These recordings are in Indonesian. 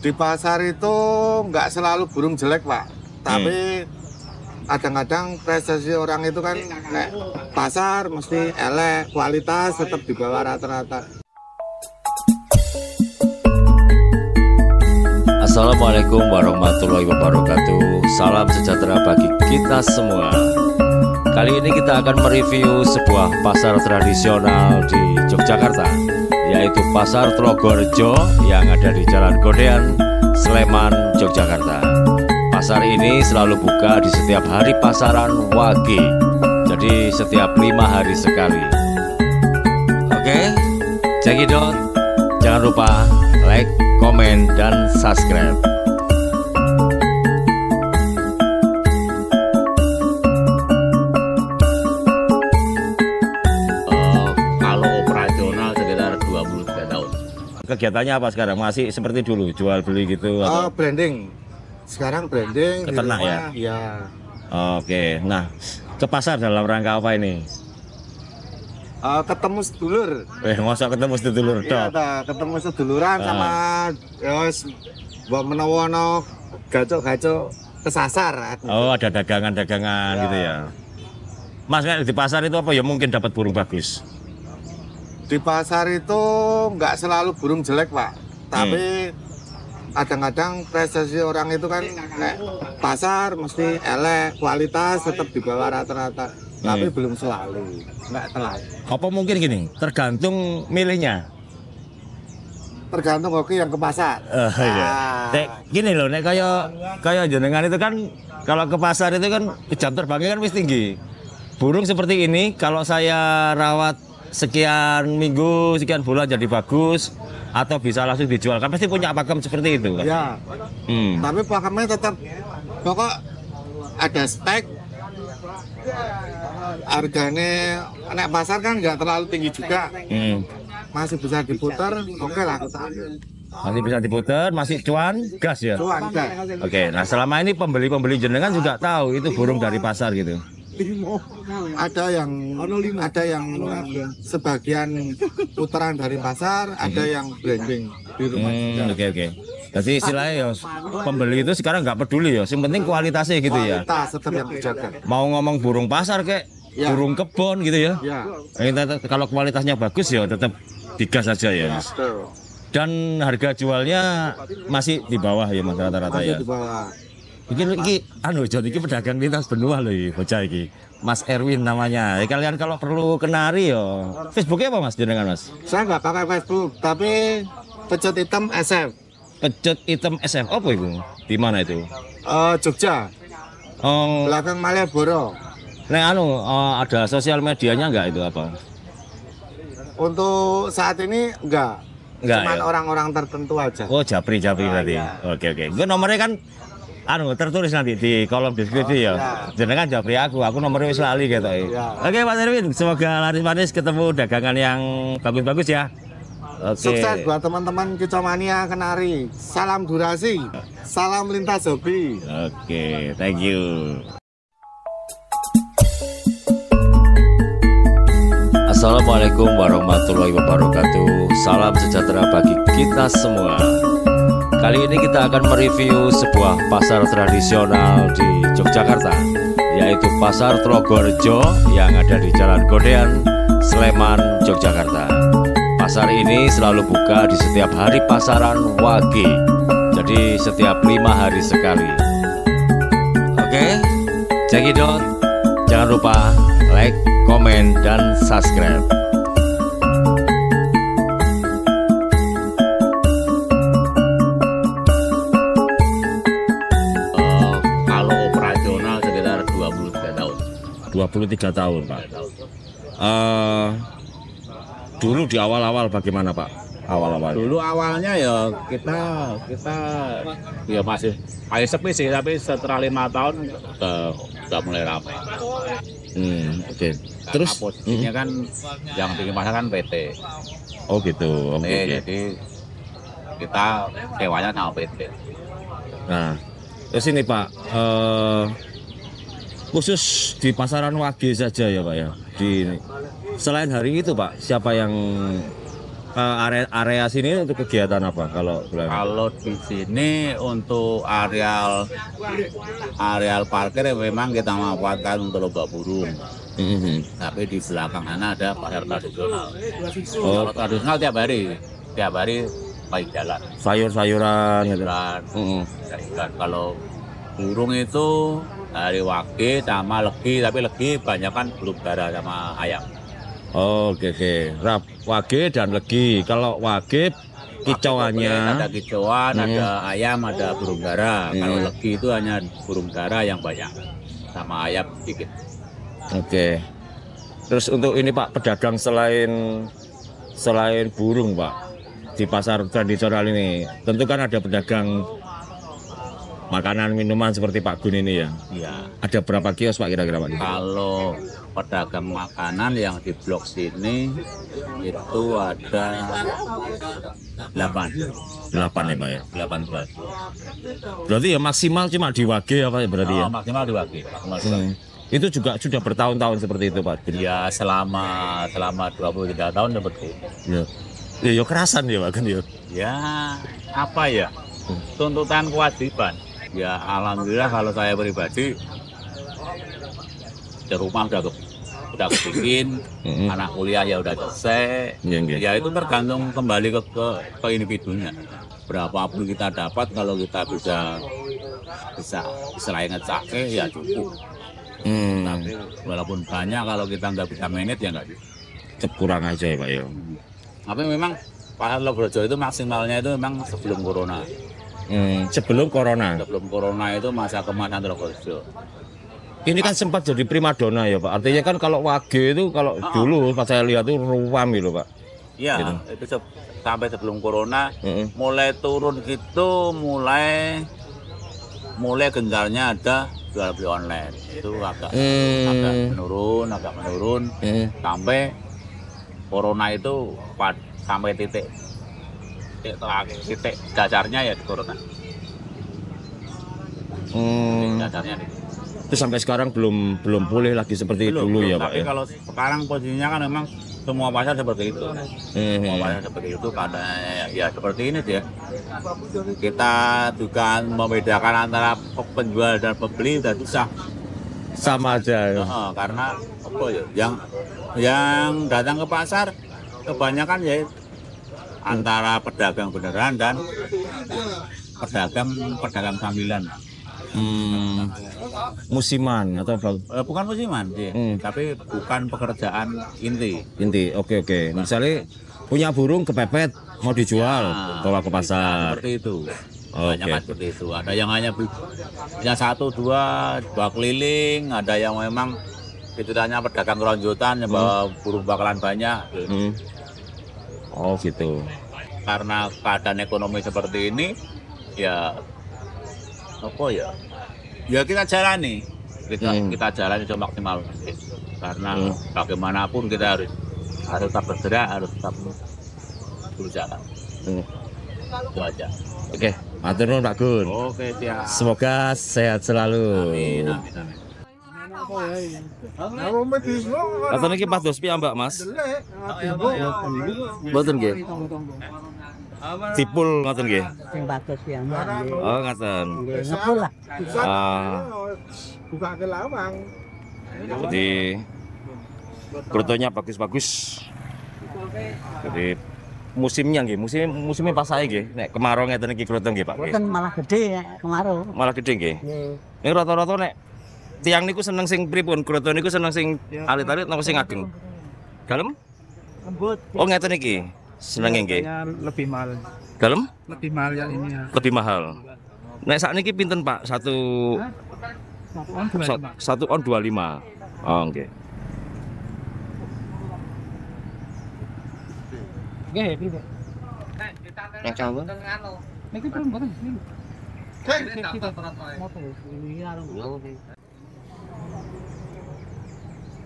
di pasar itu nggak selalu burung jelek pak tapi kadang-kadang hmm. prestasi orang itu kan nek pasar mesti elek kualitas tetap di bawah rata-rata Assalamualaikum warahmatullahi wabarakatuh Salam sejahtera bagi kita semua Kali ini kita akan mereview sebuah pasar tradisional di Yogyakarta yaitu Pasar Trogorjo yang ada di Jalan Godean, Sleman, Yogyakarta. Pasar ini selalu buka di setiap hari pasaran Wage, jadi setiap lima hari sekali. Oke, cekidot. Jangan lupa like, komen, dan subscribe. kegiatannya apa sekarang? Masih seperti dulu jual beli gitu? Oh, atau? branding. Sekarang branding. Ke ternak ya? Iya. Oke. Nah, ke pasar dalam rangka apa ini? Uh, ketemu sedulur. Eh, ngosok ketemu sedulur Iya, ketemu seduluran uh. sama yos ya mbok menawa gacok-gacok kesasar. Gitu. Oh, ada dagangan-dagangan ya. gitu ya. Mas di pasar itu apa ya mungkin dapat burung bagus? di pasar itu nggak selalu burung jelek pak tapi hmm. kadang-kadang hmm. prestasi orang itu kan kayak pasar mesti elek kualitas tetap di bawah rata-rata hmm. tapi belum selalu nggak telat apa mungkin gini tergantung milihnya tergantung oke yang ke pasar. Uh, iya. Dek, ah. gini loh, nek kayo kaya jenengan itu kan kalau ke pasar itu kan jam terbangnya kan mesti tinggi. Burung seperti ini kalau saya rawat sekian minggu, sekian bulan jadi bagus atau bisa langsung dijual kan pasti punya pakem seperti itu kan? Ya. Hmm. Tapi pakemnya tetap pokok ada spek harganya anak pasar kan nggak terlalu tinggi juga hmm. masih bisa diputar oke okay lah masih bisa diputar masih cuan gas ya cuan gas oke nah selama ini pembeli-pembeli jenengan juga tahu itu burung dari pasar gitu ada yang ada yang sebagian putaran dari pasar, ada mhm. yang blending di rumah. Hmm, oke oke. Jadi istilahnya ya pembeli itu sekarang nggak peduli ya, yang penting kualitasnya gitu ya. Kualitas Mau ngomong burung pasar kayak ya. burung kebon gitu ya. ya. kalau kualitasnya bagus ya tetap digas saja ya. ya dan harga jualnya masih di bawah ya mas rata-rata ya. Iki iki anu John iki pedagang lintas benua loh iki bocah iki. Mas Erwin namanya. Ya, kalian kalau perlu kenari yo. Facebooknya apa Mas jenengan Mas? Saya nggak pakai Facebook, tapi pecut hitam SF. Pecut hitam SF apa itu? Di mana itu? Uh, Jogja. Oh. Belakang Malioboro. Nah, anu uh, ada sosial medianya nggak itu apa? Untuk saat ini nggak. Enggak, Cuman ya? orang-orang tertentu aja. Oh, japri-japri tadi. Ah, iya. Oke, oke. Gue nomornya kan anu tertulis nanti di kolom deskripsi oh, ya. Ah. Jenengan jawab ya, aku, aku nomornya wis lali gitu. Ya. Oke Pak Erwin, semoga laris manis ketemu dagangan yang bagus-bagus ya. Oke. Sukses buat teman-teman Kicomania Kenari. Salam durasi, salam lintas hobi. Oke, thank you. Assalamualaikum warahmatullahi wabarakatuh. Salam sejahtera bagi kita semua. Kali ini kita akan mereview sebuah pasar tradisional di Yogyakarta Yaitu Pasar Trogorjo yang ada di Jalan Godean, Sleman, Yogyakarta Pasar ini selalu buka di setiap hari pasaran Wage Jadi setiap lima hari sekali Oke, cekidot Jangan lupa like, komen, dan subscribe 23 tahun Pak. Uh, dulu di awal-awal bagaimana Pak? Awal-awal. Dulu awalnya ya kita kita ya masih masih sepi sih tapi setelah lima tahun sudah mulai ramai. Hmm, oke. Okay. Terus posisinya hmm. kan yang tinggi masa kan PT. Oh gitu. Oh, oke. Okay. Jadi kita sewanya sama PT. Nah, terus ini Pak, uh, khusus di pasaran Wage saja ya Pak ya. Di selain hari itu Pak, siapa yang uh, eh, area area sini untuk kegiatan apa kalau kalau di sini untuk areal areal parkir ya memang kita manfaatkan untuk lomba burung mm -hmm. tapi di belakang sana ada pasar tradisional oh. kalau tradisional tiap hari tiap hari baik jalan sayur gitu. sayuran sayuran gitu. mm -hmm. kalau burung itu dari Wage sama Legi tapi Legi banyak kan belum darah sama ayam oke oke Rap Wage dan Legi kalau Wage kicauannya ada kicauan hmm. ada ayam ada burung dara hmm. kalau Legi itu hanya burung dara yang banyak sama ayam sedikit oke terus untuk ini Pak pedagang selain selain burung Pak di pasar tradisional ini tentu kan ada pedagang makanan minuman seperti Pak Gun ini ya? Iya. Ada berapa kios Pak kira-kira Pak? Kalau pedagang makanan yang di blok sini itu ada 8. 8 ya Pak ya? 8 kios. Berarti ya maksimal cuma di Wage ya Pak ya, berarti ya? Oh, maksimal di Wage. Maksimal hmm. itu juga sudah bertahun-tahun seperti itu Pak ya selama selama 23 tahun seperti itu ya ya, ya kerasan ya Pak kan ya ya apa ya tuntutan kewajiban ya alhamdulillah kalau saya pribadi di ya rumah udah ke, udah kebikin anak kuliah ya udah selesai yeah, yeah. ya itu tergantung kembali ke, ke ke individunya berapapun kita dapat kalau kita bisa bisa selain ngecake ya cukup hmm. tapi walaupun banyak kalau kita nggak bisa menit ya nggak cukup kurang aja ya pak ya tapi memang Pak Lobrojo itu maksimalnya itu memang sebelum corona Hmm, sebelum corona. Sebelum corona itu masa kemana Antrokorejo. Ini kan sempat jadi primadona ya Pak. Artinya kan kalau wage itu kalau ah, ah. dulu pas saya lihat itu ruam gitu Pak. Iya, gitu. itu se sampai sebelum corona -hmm. mulai turun gitu mulai mulai gencarnya ada jual beli online itu agak hmm. agak menurun agak menurun hmm. sampai corona itu sampai titik titik titik dasarnya ya corona hmm. dasarnya itu sampai sekarang belum belum pulih lagi seperti belum, dulu ya, belum, ya pak pak tapi ya? kalau sekarang posisinya kan memang semua pasar seperti itu kan? hmm. semua pasar seperti itu karena ya seperti ini sih ya kita juga membedakan antara penjual dan pembeli dan susah sama aja ya. Uh, karena apa ya yang yang datang ke pasar kebanyakan ya antara pedagang beneran dan pedagang pedagang sambilan hmm, musiman atau eh, bukan musiman sih hmm. tapi bukan pekerjaan inti inti oke oke misalnya punya burung kepepet mau dijual ya, bawa ke pasar seperti itu banyak okay. seperti itu ada yang hanya punya satu dua dua keliling ada yang memang itu tanya pedagang keronjotan yang bawa hmm. burung bakalan banyak hmm. Oh gitu. Karena keadaan ekonomi seperti ini, ya apa ya? Ya kita jalani, kita hmm. kita jalani cuma maksimal. Karena hmm. bagaimanapun kita harus harus tetap bergerak, harus tetap berusaha. Hmm. Itu aja. Oke, okay. matur Pak Gun. Oke, okay, siap. Semoga sehat selalu. Amin, amin, amin. Aku niki pas dospi ambak mas. Boten nggih. Sipul ngoten nggih. Sing bagus ya mbak. Oh ngoten. ngepul lah. Ah. Buka ke lawang. Jadi kerutonya bagus-bagus. Jadi musimnya nggih, musim musimnya pas saya nggih. Nek kemarau ngeten iki kruto nggih, Pak. Kruto malah gede ya, kemarau. Malah gede nggih. ini rata-rata nek tiang niku seneng sing pripun? kroto niku seneng sing alit-alit nopo sing ageng? Dalem? Lembut. Oh, ngeten iki. Seneng nggih. Lebih mahal. Dalem? Lebih mahal yang ini ya. Lebih mahal. Nek saat niki pinten Pak? Satu satu on dua lima. Oh, oke. Gak Nggih, piye? Nek coba. Nek Motor ini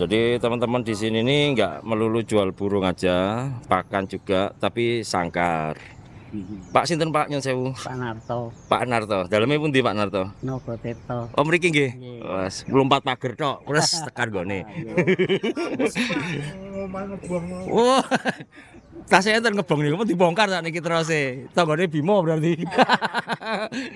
jadi teman-teman di sini ini nggak melulu jual burung aja, pakan juga, tapi sangkar. Mhm. Pak sinten Pak Nyonsewu sewu? Pak Narto. Pak Narto. Dalamnya pun di Pak Narto? potato potato. Oh, Riki mriki nggih. Belum empat pager tok, terus tekan nih iya. Wah. Tasnya ntar ngebong nih Kamu dibongkar tak niki terus gak dia Bimo berarti.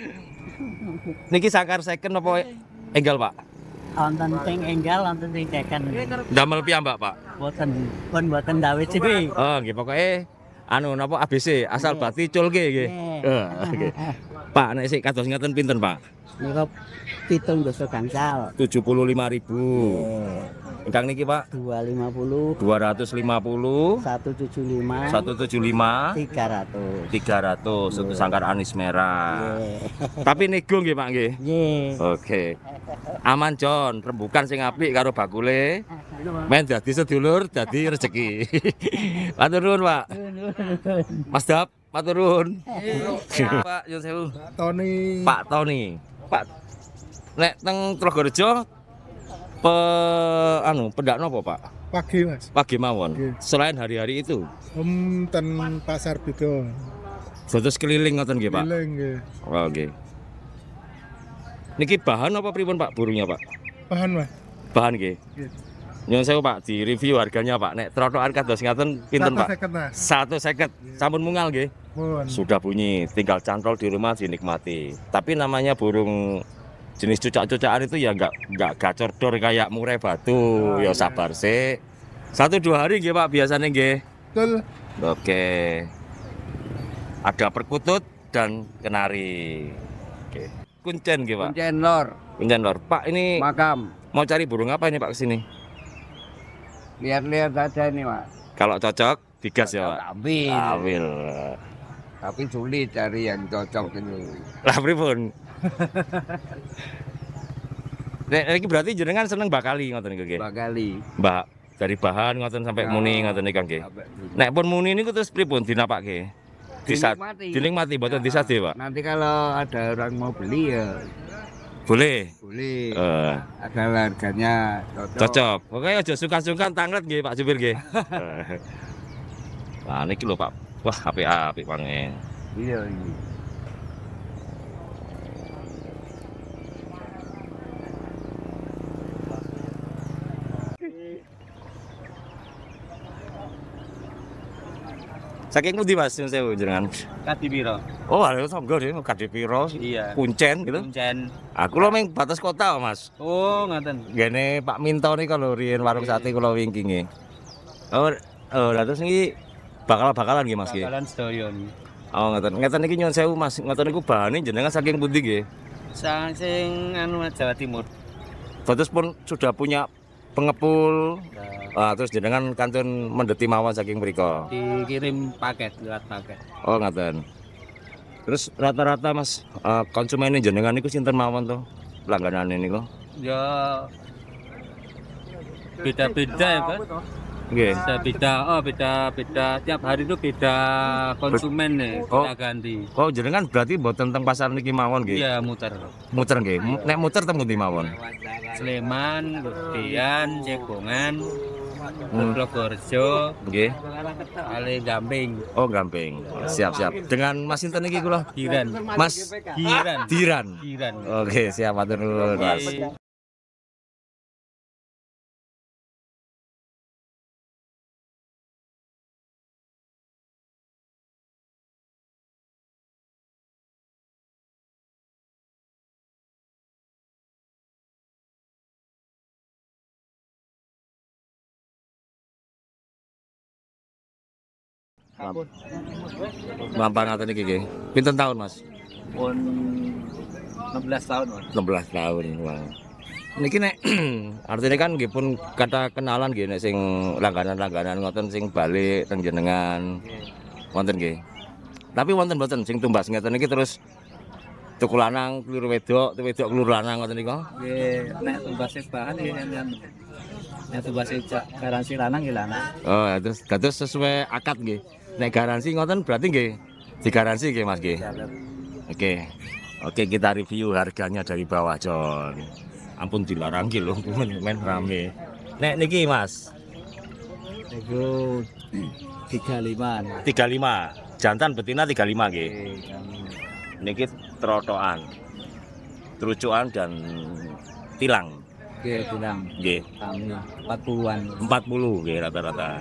niki sangkar second apa iya, iya. enggal Pak? wonten ting enggal wonten ting teken. Iya, Damel piyambak, Pak? Boten, pun boten dawet sih. Oh, nggih pokoke anu napa ABC asal iya. bati culke nggih. Nggih. Iya. Oh, Pak, nek sik kados ngeten pinten, Pak? Nika pitung dosa gangsal. 75.000. Ingkang niki, Pak? 250. 250. 175. 175. 300. 300 untuk sangkar anis merah. Tapi nego nggih, Pak nggih. Nggih. Oke. Okay. Aman John, rembukan sing apik karo bakule. main jadi sedulur, jadi rezeki. Paturun Pak. Mas Dap, paturun iya. Pak Yun Sewu. Pak Tony. Pak Tony. Pak Nek teng Trogorejo pe anu pedak nopo pak pagi mas pagi mawon pagi. selain hari-hari itu um, ten pasar bigo terus keliling ngoten nggih pak keliling nggih oke oh, okay. Niki bahan apa pribon Pak burungnya Pak? Bahan Pak. Bahan gih. Nyun saya Pak, di review harganya Pak. Nek trotokan kados ngaten pinten Pak? seket Satu seket. Sampun mungal nggih. Sudah bunyi, tinggal cantol di rumah dinikmati. Tapi namanya burung jenis cucak-cucakan itu ya nggak nggak gacor dor kayak murai batu. Oh, ya iya. sabar sih. Satu dua hari gih Pak biasanya gih. Betul. Oke. Ada perkutut dan kenari. Oke. Kuncen gitu Pak. Kuncen Lor. Kuncen Lor. Pak ini makam. Mau cari burung apa ini Pak kesini? Lihat-lihat saja ini Pak. Kalau cocok digas ya Pak. Ambil. Ambil. Tapi sulit cari yang cocok ini. Lah pripun? Nek iki berarti jenengan seneng bakali ngoten niku nggih. Bakali. Mbak dari bahan ngoten sampai ya, muni ngoten niku nggih. Nek pun muni niku terus pripun dinapakke? dinikmati. Dinikmati mboten ya, disaji, Pak. Nanti kalau ada orang mau beli ya boleh. Boleh. Uh. Ada harganya cocok. Cocok. Oke aja sungkan-sungkan tanglet nggih Pak supir nggih. Wah, eh. niki lho Pak. Wah, apik-apik pangen. Iya, iya. Saking pundi Mas Nyun Sewu jenengan? Kadipiro. Oh, ayo sangga dhewe Kadipiro. Iya. Kuncen gitu. Kuncen. Aku lo ming batas kota, Mas. Oh, ngoten. Gene Pak Minto nih kalau riyen warung iya, iya. sate kula wingkinge. Oh, oh, lha terus iki bakal-bakalan nggih Mas nggih. Bakalan sedaya. Oh, ngoten. Ngoten niki nyuwun sewu Mas. Ngoten niku bahane jenengan saking pundi nggih? Saking anu Jawa Timur. Terus pun sudah punya pengepul nah. nah, terus jenengan kantun mendeti mawon saking mereka dikirim paket lewat paket oh ngaten terus rata-rata mas uh, konsumen jenengan itu sinter mawon tuh pelangganan kok? ya beda-beda ya kan Okay. Beda oh beda beda tiap hari itu beda konsumen nih ya, oh. ganti. Oh jadi kan berarti buat tentang pasar niki mawon gitu Iya muter. Muter gitu Nek muter temu di mawon? Sleman, cekungan Cekongan, hmm. Purworejo, okay. Ale Gamping. Oh, Gamping. Siap-siap. Dengan Mas Inten niki kula? Diran. Mas kiran kiran Oke, siap matur nuwun, Mas. Lampah natin nih nggih. Pinten tahun Mas? Pun 16 tahun, Mas. 16 tahun. Wah. Niki nek artinya kan gini pun kata kenalan gini, sing langganan-langganan ngoten sing balik teng jenengan. Wonten nggih. Tapi wonten mboten sing tumbas ngeten niki terus tuku lanang kluru wedok, wedok kluru lanang ngoten niku. Nggih, nek tumbase bahan nggih yang, Nek tumbase garansi lanang nggih lanang. Oh, ya, terus terus sesuai akad gini. Nek garansi ngoten berarti nggih Di garansi nggih Mas nggih. Oke. Oke, kita review harganya dari bawah, Jon. Ampun dilarang ki lho, men rame. Nek niki Mas. Niku 35. 35. Jantan betina 35 nggih. Iya, niki trotoan. Trucuan dan tilang. Nggih, tilang. Nggih. 40-an. 40 nggih rata-rata.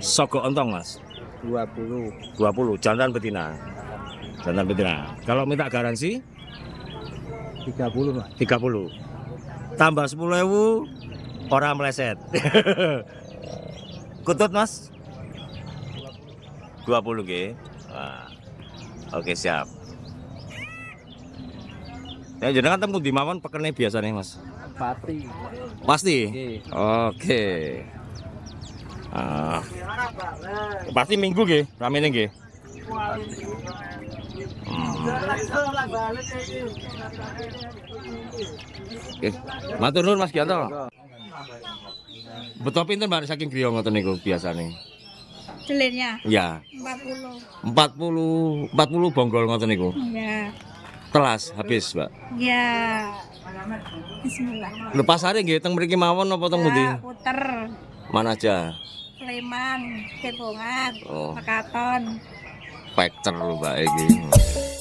Sogo ontong, Mas. 20. 20 jantan betina. Jantan betina. Kalau minta garansi 30, Pak. 30. Tambah 10.000 orang meleset. Kutut, Mas? 20 nggih. Oke, siap. Ya jadi kan temu di mawon pekerne biasa nih, Mas. Pati. Pasti. Pasti. Oke. Okay. Ah. Pasti minggu nggih, ramene nggih. Oke. Hmm. Matur nuwun Mas Gianto. Betul pinten banget saking griya ngoten niku biasane? Iya. puluh. Iya. 40. 40 40 bonggol ngoten niku. Iya. Telas habis, Mbak. Iya. Bismillah. Lho pasare nggih teng mriki mawon apa teng pundi? Iya, puter. Mana aja? Sleman, Cepongan, oh. Pekaton. Pekter lho Mbak iki.